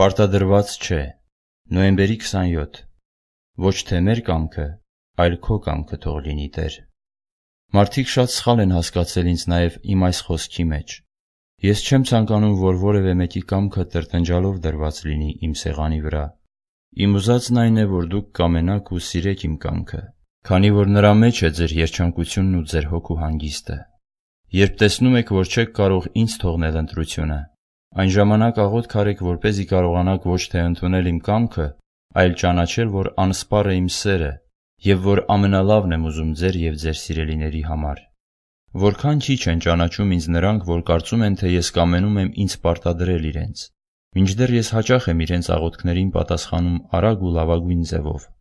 պարտադրված չէ։ Նոյեմբերի 27 Ոչ թե մեր կամքը, այլ քո կամքը թող լինի Տեր։ Մարդիկ շատ սխալ են հասկացել ինձ նաև իմ այս խոսքի մեջ։ Ես չեմ ցանկանում, որ որևէ մեկի կամքը տրտնջալով դրված լինի իմ սեղանի վրա։ Իմ ուզածն այն է, որ դուք կամենաք ու սիրեք իմ կամքը, քանի որ նրա մեջ է ձեր երջանկությունն ու ձեր հոգու հանգիստը։ Երբ տեսնում եք, որ չեք կարող ինձ թողնել ընտրությունը, Այն ժամանակ աղոտ քարեք, որպեսզի կարողանաք ոչ թե ընդունել իմ կամքը, այլ ճանաչել, որ անսպառ է իմ սերը և որ ամենալավն եմ ուզում ձեր և ձեր սիրելիների համար։ Որքան քիչ են ճանաչում ինձ նրանք, որ կարծում են, թե ես կամենում եմ ինձ պարտադրել իրենց։ Մինչդեռ ես հաճախ եմ իրենց աղոթքներին պատասխանում արագ ու լավագույն ձևով։